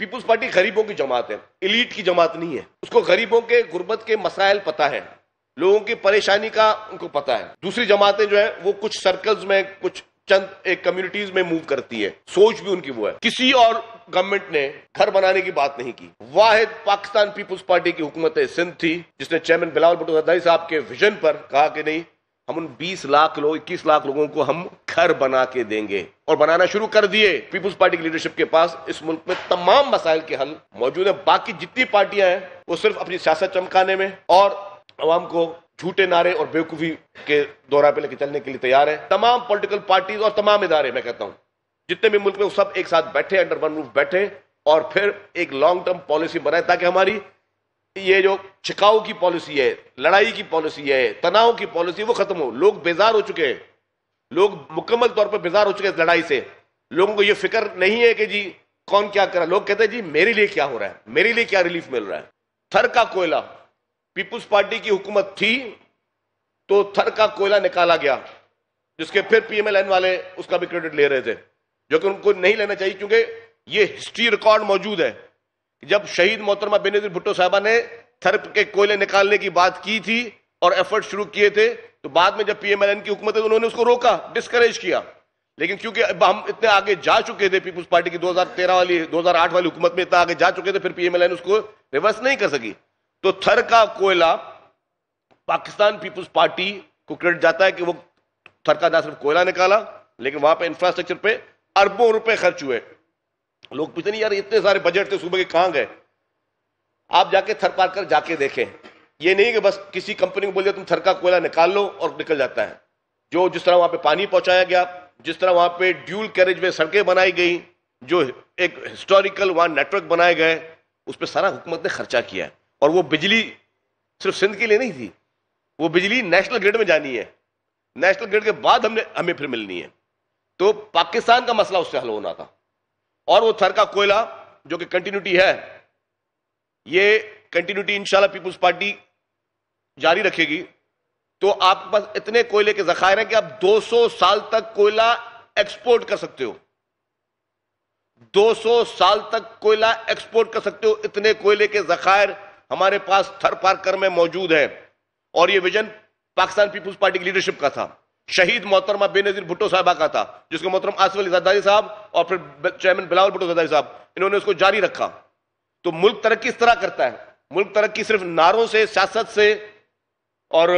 people's party गरीबों की जमात है इलीट की जमात नहीं है उसको गरीबों के गुर्बत के मसाइल पता है लोगों की परेशानी का उनको पता है दूसरी जमातें जो है वो कुछ सर्कल्स में कुछ चंद एक कम्युनिटीज में मूव करती है सोच भी उनकी वो है किसी और गवर्नमेंट ने घर बनाने की बात नहीं की वाहिद पाकिस्तान पीपुल्स पार्टी की हुकूमत सिंध थी जिसने चेयरमैन बिलावल भुट्टो साहब के विजन पर कहा कि नहीं हम उन 20 लाख लोग 21 लाख लोगों को हम घर बना के देंगे और बनाना शुरू कर दिए पीपुल्स पार्टी की लीडरशिप के पास इस मुल्क में तमाम मसाइल के हल मौजूद है बाकी जितनी पार्टियां हैं वो सिर्फ अपनी सियासत चमकाने में और आवाम को झूठे नारे और बेवकूफ़ी के दौरा पे लेके चलने के लिए तैयार है तमाम पोलिटिकल पार्टी और तमाम इदारे मैं कहता हूं जितने भी मुल्क में सब एक साथ बैठे अंडर वन रूफ बैठे और फिर एक लॉन्ग टर्म पॉलिसी बनाए ताकि हमारी ये जो छिकाओ की पॉलिसी है लड़ाई की पॉलिसी है तनाव की पॉलिसी वो खत्म हो लोग बेजार हो चुके हैं लोग मुकम्मल तौर पर बेजार हो चुके हैं लड़ाई से लोगों को ये फिक्र नहीं है कि जी कौन क्या कर रहा है लोग कहते हैं जी मेरे लिए क्या हो रहा है मेरे लिए क्या रिलीफ मिल रहा है थर का कोयला पीपुल्स पार्टी की हुकूमत थी तो थर का कोयला निकाला गया जिसके फिर पीएमएलएन वाले उसका भी क्रेडिट ले रहे थे जो कि उनको नहीं लेना चाहिए क्योंकि ये हिस्ट्री रिकॉर्ड मौजूद है जब शहीद मोहतरमा बेनजीर भुट्टो साहबा ने थर्प के कोयले निकालने की बात की थी और एफर्ट शुरू किए थे तो बाद में जब पीएमएलएन की हुकूमत है तो उन्होंने उसको रोका डिस्करेज किया लेकिन क्योंकि हम इतने आगे जा चुके थे पीपुल्स पार्टी की 2013 वाली 2008 वाली हुकूमत में इतना आगे जा चुके थे फिर पीएमएलएन उसको रिवर्स नहीं कर सकी तो थर का कोयला पाकिस्तान पीपुल्स पार्टी को क्रेडिट जाता है कि वो थर का ना सिर्फ कोयला निकाला लेकिन वहां पर इंफ्रास्ट्रक्चर पर अरबों रुपए खर्च हुए लोग पूछते नहीं यार इतने सारे बजट थे सुबह के कहाँ गए आप जाके थर पार कर जाके देखें ये नहीं कि बस किसी कंपनी को बोल दिया तुम थर का कोयला निकाल लो और निकल जाता है जो जिस तरह वहाँ पे पानी पहुँचाया गया जिस तरह वहाँ पे ड्यूल कैरेज में सड़कें बनाई गई जो एक हिस्टोरिकल वहाँ नेटवर्क बनाए गए उस पर सारा हुकूमत ने खर्चा किया है और वो बिजली सिर्फ सिंध के लिए नहीं थी वो बिजली नेशनल ग्रिड में जानी है नेशनल ग्रिड के बाद हमने हमें फिर मिलनी है तो पाकिस्तान का मसला उससे हल होना था और वो थर का कोयला जो कि कंटिन्यूटी है ये कंटिन्यूटी इंशाल्लाह पीपुल्स पार्टी जारी रखेगी तो आपके पास इतने कोयले के जखायर हैं कि आप 200 साल तक कोयला एक्सपोर्ट कर सकते हो 200 साल तक कोयला एक्सपोर्ट कर सकते हो इतने कोयले के जखायर हमारे पास थर पार्कर में मौजूद है और ये विजन पाकिस्तान पीपुल्स पार्टी की लीडरशिप का था शहीद मोहतरमा बेनजीर भुट्टो साहबा का था जिसको मोहतरम आसिफ अली जदारी साहब और फिर चेयरमैन बिलावल भुट्टो जदारी साहब इन्होंने उसको जारी रखा तो मुल्क तरक्की इस तरह करता है मुल्क तरक्की सिर्फ नारों से सियासत से और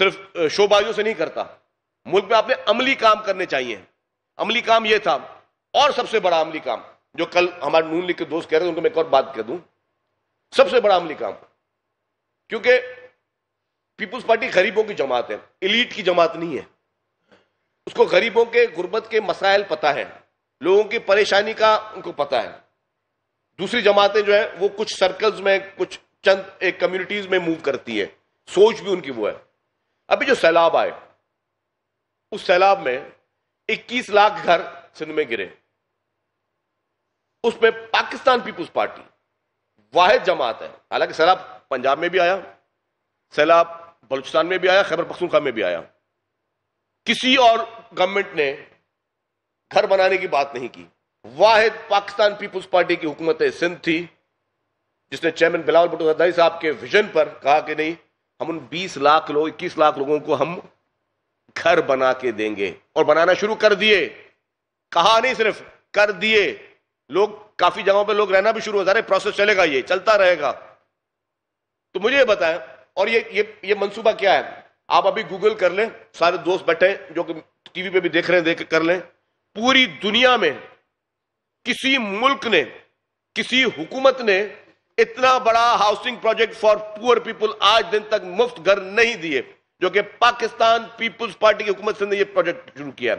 सिर्फ शोबाजों से नहीं करता मुल्क में आपने अमली काम करने चाहिए अमली काम यह था और सबसे बड़ा अमली काम जो कल हमारे नून लीग के दोस्त कह रहे थे उनको मैं एक और बात कह दूं सबसे बड़ा अमली काम क्योंकि पीपुल्स पार्टी गरीबों की जमात है इलीट की जमात नहीं है उसको गरीबों के गुर्बत के मसाइल पता है लोगों की परेशानी का उनको पता है दूसरी जमातें जो है वो कुछ सर्कल्स में कुछ चंद एक कम्युनिटीज में मूव करती है सोच भी उनकी वो है अभी जो सैलाब आए उस सैलाब में 21 लाख घर सिंध में गिरे उसमें पाकिस्तान पीपुल्स पार्टी वाहिद जमात है हालांकि सैलाब पंजाब में भी आया सैलाब बलूचिस्तान में भी आया खैबर पख्तूनखा में भी आया किसी और गवर्नमेंट ने घर बनाने की बात नहीं की वाहिद पाकिस्तान पीपुल्स पार्टी की हुकूमत सिंध थी जिसने चेयरमैन बिलावल भुट्टो जरदारी साहब के विजन पर कहा कि नहीं हम उन 20 लाख लोग 21 लाख लोगों को हम घर बना के देंगे और बनाना शुरू कर दिए कहा नहीं सिर्फ कर दिए लोग काफी जगहों पर लोग रहना भी शुरू हो जा रहे प्रोसेस चलेगा ये चलता रहेगा तो मुझे बताएं और ये ये ये मंसूबा क्या है आप अभी गूगल कर लें सारे दोस्त बैठे जो कि टीवी पे भी देख रहे हैं देख कर लें पूरी दुनिया में किसी मुल्क ने किसी हुकूमत ने इतना बड़ा housing project for poor people आज दिन तक मुफ्त घर नहीं दिए जो कि पाकिस्तान पीपुल्स पार्टी की हुकूमत ने यह प्रोजेक्ट शुरू किया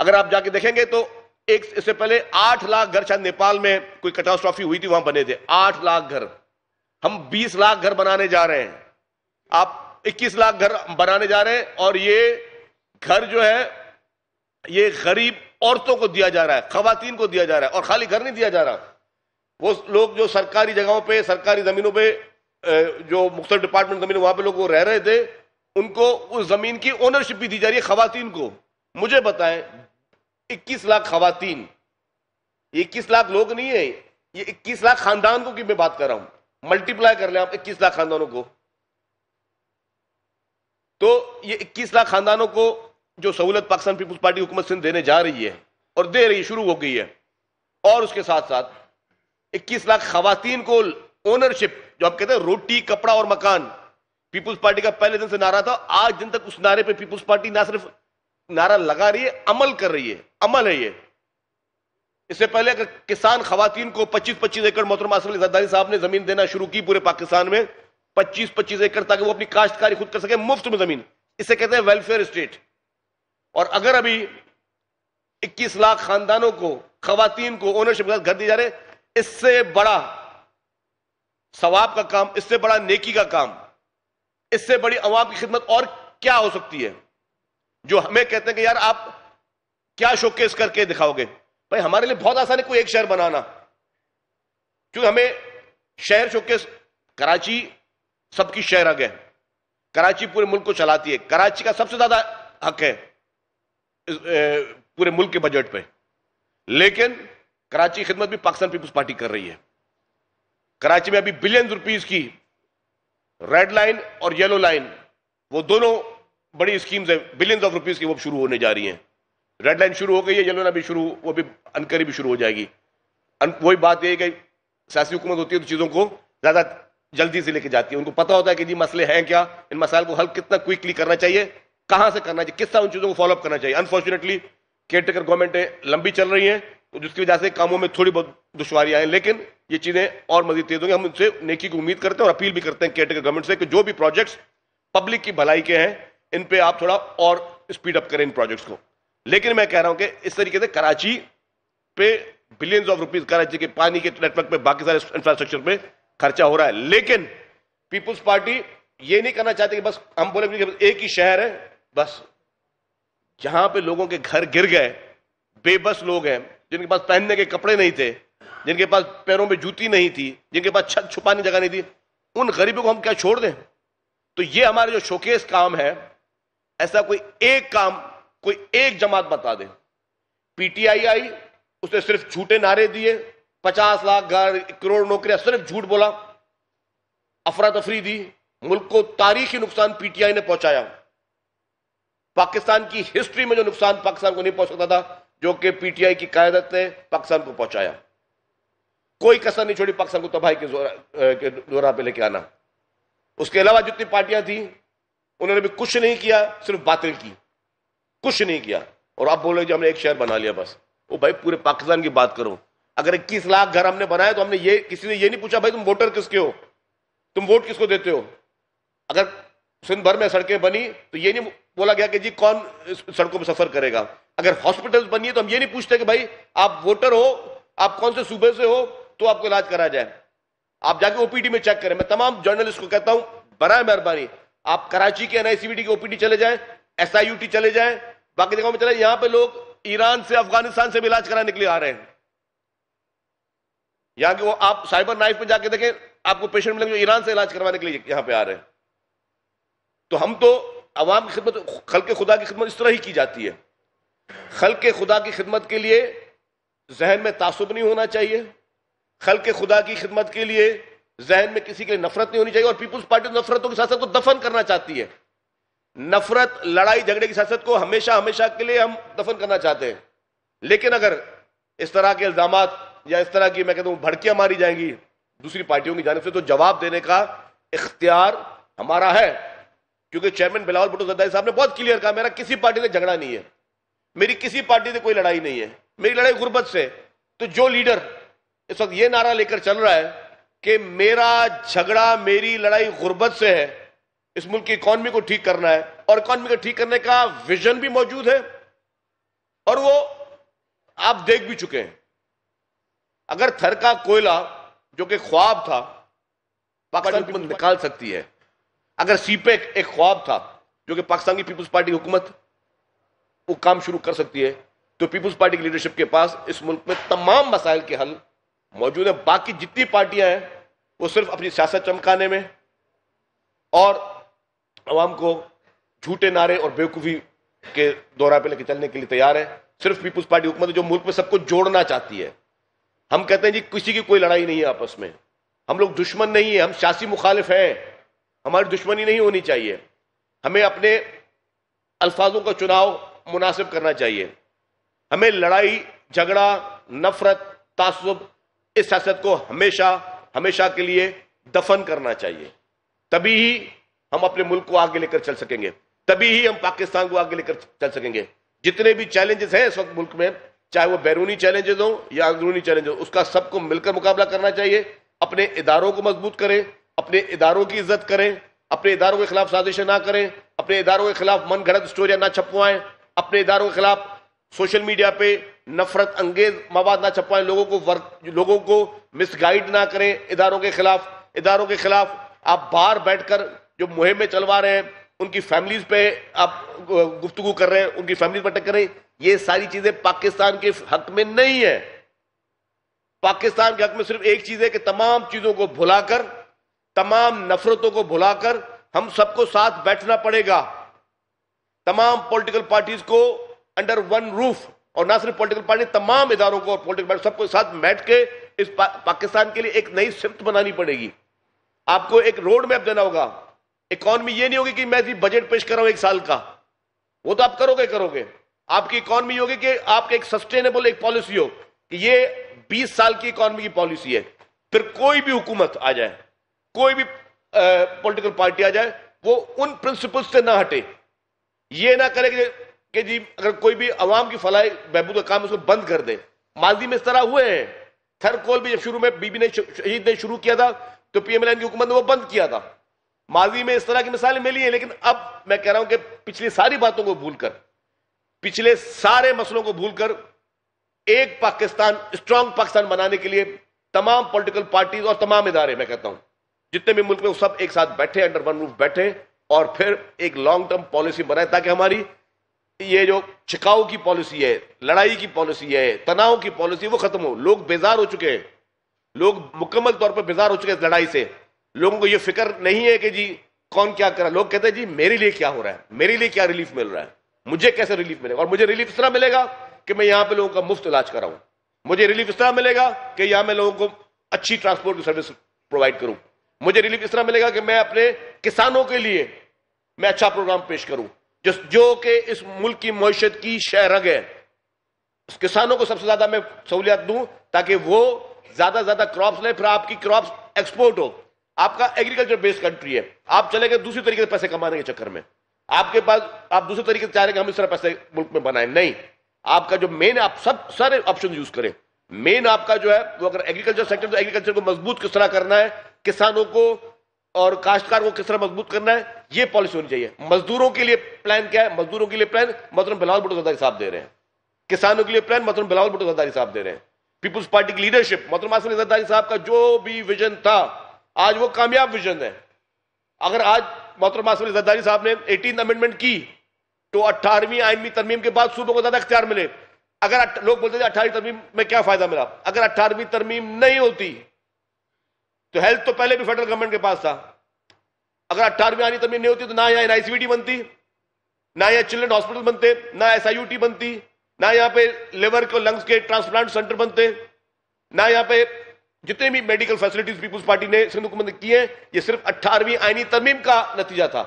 अगर आप जाके देखेंगे तो एक इससे पहले आठ लाख घर शायद नेपाल में कोई कटास्ट्रॉफी हुई थी वहां बने थे आठ लाख घर हम 20 लाख घर बनाने जा रहे हैं आप 21 लाख घर बनाने जा रहे हैं और ये घर जो है ये गरीब औरतों को दिया जा रहा है खातन को दिया जा रहा है और खाली घर नहीं दिया जा रहा वो लोग जो सरकारी जगहों पे सरकारी ज़मीनों पे जो मुख्तर डिपार्टमेंट ज़मीन वहां पे लोग वो रह रहे थे उनको उस ज़मीन की ओनरशिप भी दी जा रही है खातन को मुझे बताएं इक्कीस लाख खातन ये इक्कीस लाख लोग नहीं है ये इक्कीस लाख खानदान को की मैं बात कर रहा हूँ मल्टीप्लाई कर ले आप 21 लाख खानदानों को तो ये 21 लाख खानदानों को जो सहूलत पाकिस्तान पीपुल्स पार्टी हुकूमत सिंध देने जा रही है और दे रही है शुरू हो गई है और उसके साथ साथ 21 लाख खातन को ओनरशिप जो आप कहते हैं रोटी कपड़ा और मकान पीपुल्स पार्टी का पहले दिन से नारा था आज दिन तक उस नारे पे पीपुल्स पार्टी ना सिर्फ नारा लगा रही है अमल कर रही है अमल है ये इससे पहले अगर किसान खातन को 25-25 एकड़ मोहतरमा असली साहब ने जमीन देना शुरू की पूरे पाकिस्तान में 25-25 एकड़ ताकि वो अपनी काश्तकारी खुद कर सके मुफ्त में जमीन इसे कहते हैं वेलफेयर स्टेट और अगर अभी 21 लाख खानदानों को खातन को ओनरशिप के साथ घर दिए जा रहे इससे बड़ा सवाब का काम इससे बड़ा नेकी का काम इससे बड़ी अवाम की खिदमत और क्या हो सकती है जो हमें कहते हैं कि यार आप क्या शोकेस करके दिखाओगे भाई हमारे लिए बहुत आसान है कोई एक शहर बनाना क्योंकि हमें शहर चौके कराची सबकी शहर अग है कराची पूरे मुल्क को चलाती है कराची का सबसे ज्यादा हक है पूरे मुल्क के बजट पे लेकिन कराची खिदमत भी पाकिस्तान पीपुल्स पार्टी कर रही है कराची में अभी बिलियन रुपीज की रेड लाइन और येलो लाइन वो दोनों बड़ी स्कीम्स है बिलियन ऑफ रुपीज की वो शुरू होने जा रही हैं रेड लाइन शुरू हो गई है येलो लाइन भी शुरू वो भी अनकरी भी शुरू हो जाएगी वही बात यह कि सियासी हुकूमत होती है तो चीज़ों को ज़्यादा जल्दी से लेके जाती है उनको पता होता है कि जी मसले हैं क्या इन मसाइल को हल कितना क्विकली करना चाहिए कहाँ से करना चाहिए किस तरह उन चीज़ों को फॉलोअप करना चाहिए अनफॉर्चुनेटली केयरटेकर गवर्नमेंटें लंबी चल रही हैं तो जिसकी वजह से कामों में थोड़ी बहुत दुशारियाँ हैं लेकिन ये चीज़ें और मजीद तेज होंगी हम उनसे नेकी की उम्मीद करते हैं और अपील भी करते हैं केयरटेकर गवर्नमेंट से कि जो भी प्रोजेक्ट्स पब्लिक की भलाई के हैं इन पर आप थोड़ा और स्पीड अप करें इन प्रोजेक्ट्स को लेकिन मैं कह रहा हूं कि इस तरीके से कराची पे बिलियंस ऑफ रुपीज कराची के पानी के नेटवर्क पे बाकी सारे इंफ्रास्ट्रक्चर पे खर्चा हो रहा है लेकिन पीपुल्स पार्टी ये नहीं करना चाहती कि बस हम बोले एक ही शहर है बस जहां पे लोगों के घर गिर गए बेबस लोग हैं जिनके पास पहनने के कपड़े नहीं थे जिनके पास पैरों में जूती नहीं थी जिनके पास छत छुपाने जगह नहीं थी उन गरीबों को हम क्या छोड़ दें तो ये हमारे जो शोकेस काम है ऐसा कोई एक काम कोई एक जमात बता दे पीटीआई आई उसने सिर्फ झूठे नारे दिए पचास लाख घर करोड़ नौकरियां सिर्फ झूठ बोला अफरा तफरी दी मुल्क को तारीखी नुकसान पीटीआई ने पहुंचाया पाकिस्तान की हिस्ट्री में जो नुकसान पाकिस्तान को नहीं पहुंच सकता था जो कि पीटीआई की क्यादत ने पाकिस्तान को पहुंचाया कोई कसर नहीं छोड़ी पाकिस्तान को तबाही के दौरा पे लेके आना उसके अलावा जितनी पार्टियां थी उन्होंने भी कुछ नहीं किया सिर्फ बातें की कुछ नहीं किया और आप बोले जो हमने एक शहर बना लिया बस वो भाई पूरे पाकिस्तान की बात करो अगर इक्कीस लाख घर हमने बनाए तो हमने ये किसी ने ये नहीं पूछा भाई तुम वोटर किसके हो तुम वोट किसको देते हो अगर सिंध भर में सड़कें बनी तो ये नहीं बोला गया कि जी कौन सड़कों पर सफर करेगा अगर हॉस्पिटल बनिए तो हम ये नहीं पूछते कि भाई आप वोटर हो आप कौन से सूबे से हो तो आपको इलाज करा जाए आप जाके ओपीडी में चेक करें मैं तमाम जर्नलिस्ट को कहता हूं बरा मेहरबानी आप कराची के एनआईसीबीडी के ओपीडी चले जाए एस आई यू टी चले जाए बाकी जगहों में चले यहां पे लोग ईरान से अफगानिस्तान से भी इलाज कराने के लिए आ रहे हैं यहां के वो आप साइबर नाइफ में जाके देखें आपको पेशेंट मिलेंगे जो ईरान से इलाज करवाने के लिए यहां पे आ रहे हैं तो हम तो अवाम की खिदमत खल के खुदा की खिदमत इस तरह ही की जाती है खल के खुदा की खिदमत के लिए जहन में तासुब नहीं होना चाहिए खल के खुदा की खिदमत के लिए जहन में किसी के लिए नफरत नहीं होनी चाहिए और पीपुल्स पार्टी नफरतों के साथ साथ को दफन करना चाहती है नफरत लड़ाई झगड़े की सियासत को हमेशा हमेशा के लिए हम दफन करना चाहते हैं लेकिन अगर इस तरह के इल्जाम या इस तरह की मैं कहता हूँ भड़कियां मारी जाएंगी दूसरी पार्टियों की जानब से तो जवाब देने का इख्तियार हमारा है क्योंकि चेयरमैन बिलावल भुट्टो जद्दाई साहब ने बहुत क्लियर कहा मेरा किसी पार्टी से झगड़ा नहीं है मेरी किसी पार्टी से कोई लड़ाई नहीं है मेरी लड़ाई गुर्बत से तो जो लीडर इस वक्त ये नारा लेकर चल रहा है कि मेरा झगड़ा मेरी लड़ाई गुर्बत से है इस मुल्क की इकॉनमी को ठीक करना है और इकॉनमी को ठीक करने का विजन भी मौजूद है और वो आप देख भी चुके हैं अगर थर का कोयला जो कि ख्वाब था पाकिस्तान हुकूमत निकाल सकती है अगर सीपेक एक ख्वाब था जो कि पाकिस्तान की पीपुल्स पार्टी हुकूमत वो काम शुरू कर सकती है तो पीपुल्स पार्टी की लीडरशिप के पास इस मुल्क में तमाम मसाइल के हल मौजूद है बाकी जितनी पार्टियां हैं वो सिर्फ अपनी सियासत चमकाने में और आवाम को झूठे नारे और बेवकूफ़ी के दौरा पे लेके चलने के लिए तैयार है सिर्फ पीपुल्स पार्टी हुकूमत है जो मुल्क में सबको जोड़ना चाहती है हम कहते हैं जी किसी की कोई लड़ाई नहीं है आपस में हम लोग दुश्मन नहीं है हम सियासी मुखालिफ हैं हमारी दुश्मनी नहीं होनी चाहिए हमें अपने अल्फाजों का चुनाव मुनासिब करना चाहिए हमें लड़ाई झगड़ा नफरत तासब इस सियासत को हमेशा हमेशा के लिए दफन करना चाहिए तभी ही हम अपने मुल्क को आगे लेकर चल सकेंगे तभी ही हम पाकिस्तान को आगे लेकर चल सकेंगे जितने भी चैलेंजेस हैं इस वक्त मुल्क में चाहे वो बैरूनी चैलेंजेस हों या अंदरूनी चैलेंज हो उसका सबको मिलकर मुकाबला करना चाहिए अपने इदारों को मजबूत करें अपने इदारों की इज्जत करें अपने इदारों के खिलाफ साजिशें ना करें अपने इदारों के खिलाफ मन घड़त स्टोरियां ना छपवाएं अपने इदारों के खिलाफ सोशल मीडिया पे नफरत अंगेज मवाद ना छपवाएं लोगों को वर्क लोगों को मिसगाइड ना करें इदारों के खिलाफ इदारों के खिलाफ आप बाहर बैठकर जो मुहिम में चलवा रहे हैं उनकी फैमिलीज पे आप गुफ्तगु कर रहे हैं उनकी फैमिली पर कर रहे ये सारी चीजें पाकिस्तान के हक में नहीं है पाकिस्तान के हक में सिर्फ एक चीज है कि तमाम चीजों को भुलाकर तमाम नफरतों को भुलाकर हम सबको साथ बैठना पड़ेगा तमाम पॉलिटिकल पार्टीज को अंडर वन रूफ और ना सिर्फ पॉलिटिकल पार्टी तमाम इधारों को और पॉलिटिकल पार्टी सबको साथ बैठ के इस पा, पाकिस्तान के लिए एक नई सिमत बनानी पड़ेगी आपको एक रोड मैप देना होगा इकॉनमी ये नहीं होगी कि मैं बजट पेश कर रहा हूं एक साल का वो तो आप करोगे करोगे आपकी इकॉनमी होगी कि आपका एक सस्टेनेबल एक पॉलिसी हो कि ये 20 साल की इकॉनमी की पॉलिसी है फिर कोई भी हुकूमत आ जाए कोई भी पॉलिटिकल पार्टी आ जाए वो उन प्रिंसिपल से ना हटे ये ना करे कि, कि जी अगर कोई भी अवाम की फलाई बहबूद का काम उसको बंद कर दे माजी में इस तरह हुए हैं थर कोल भी जब शुरू में बीबी ने शहीद ने शुरू किया था तो पीएमएलएन की हुकूमत ने वो बंद किया था माजी में इस तरह की मिसालें मिली हैं लेकिन अब मैं कह रहा हूं कि पिछली सारी बातों को भूलकर पिछले सारे मसलों को भूलकर एक पाकिस्तान स्ट्रांग पाकिस्तान बनाने के लिए तमाम पॉलिटिकल पार्टीज और तमाम इदारे मैं कहता हूं जितने भी मुल्क में सब एक साथ बैठे अंडर वन रूफ बैठे और फिर एक लॉन्ग टर्म पॉलिसी बनाए ताकि हमारी ये जो छिकाऊ की पॉलिसी है लड़ाई की पॉलिसी है तनाव की पॉलिसी वो खत्म हो लोग बेजार हो चुके हैं लोग मुकम्मल तौर पर बेजार हो चुके हैं लड़ाई से लोगों को ये फिक्र नहीं है कि जी कौन क्या करा लोग कहते हैं जी मेरे लिए क्या हो रहा है मेरे लिए क्या रिलीफ मिल रहा है मुझे कैसे रिलीफ मिलेगा और मुझे रिलीफ इस तरह मिलेगा कि मैं यहाँ पे लोगों का मुफ्त इलाज कराऊं मुझे रिलीफ इस तरह मिलेगा कि यहाँ मैं लोगों को अच्छी ट्रांसपोर्ट की सर्विस प्रोवाइड करूं मुझे रिलीफ इस तरह मिलेगा कि मैं अपने किसानों के लिए मैं अच्छा प्रोग्राम पेश करूं जिस जो कि इस मुल्क की मैशत की शहरग है किसानों को सबसे ज्यादा मैं सहूलियत दूं ताकि वो ज्यादा ज्यादा क्रॉप्स लें फिर आपकी क्रॉप्स एक्सपोर्ट हो आपका एग्रीकल्चर बेस्ड कंट्री है आप चले गए दूसरी तरीके से पैसे कमाने के चक्कर में आपके पास आप दूसरे तरीके से चाह रहे हैं हम इस तरह पैसे मुल्क में बनाए नहीं आपका जो मेन आप सब सारे ऑप्शन यूज करें मेन आपका जो है वो अगर एग्रीकल्चर सेक्टर तो एग्रीकल्चर को मजबूत किस तरह करना है किसानों को और काश्तकार को किस तरह मजबूत करना है ये पॉलिसी होनी चाहिए मजदूरों के लिए प्लान क्या है मजदूरों के लिए प्लान मतलब बिलावल भुट्टो ज्यादा हिसाब दे रहे हैं किसानों के लिए प्लान मतलब बिलावल भुट्टो ज्यादा हिसाब दे रहे हैं पीपुल्स पार्टी की लीडरशिप मतलब आसम जदारी साहब का जो भी विजन था आज वो कामयाब विजन है अगर आज मोहतरमा साहब ने एटीन अमेंडमेंट की तो अट्ठारहवीं आइनवी तरमीम के बाद सूबों को ज़्यादा अख्तियार मिले अगर लोग बोलते थे अट्ठारहवीं तरमीम में क्या फ़ायदा मिला अगर अट्ठारहवीं तरमीम नहीं होती तो हेल्थ तो पहले भी फेडरल गवर्नमेंट के पास था अगर अट्ठारहवीं आनी तरमीम नहीं होती तो ना यहाँ एन आई बनती ना यहाँ चिल्ड्रन हॉस्पिटल बनते ना एस बनती ना यहाँ पे लिवर के लंग्स के ट्रांसप्लांट सेंटर बनते ना यहाँ पे जितने भी मेडिकल फैसिलिटीज पीपुल्स पार्टी ने सिंधु हुकूमत ने किए ये सिर्फ अट्ठारहवीं आईनी तरमीम का नतीजा था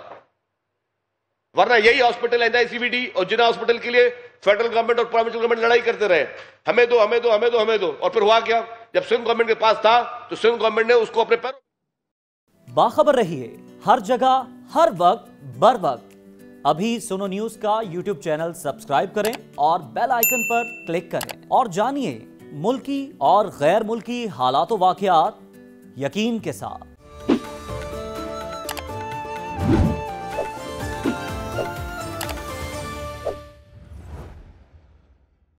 वरना यही हॉस्पिटल है एनआईसीबीडी और जिना हॉस्पिटल के लिए फेडरल गवर्नमेंट और प्रोविंशियल गवर्नमेंट लड़ाई करते रहे हमें दो हमें दो हमें दो हमें दो और फिर हुआ क्या जब सिंध गवर्नमेंट के पास था तो सिंध गवर्नमेंट ने उसको अपने पैरों बाखबर रहिए हर जगह हर वक्त बर वक्त अभी सोनो न्यूज का यूट्यूब चैनल सब्सक्राइब करें और बेल आइकन पर क्लिक करें और जानिए मुल्की और गैर मुल्की हालात वाक़ात यकीन के साथ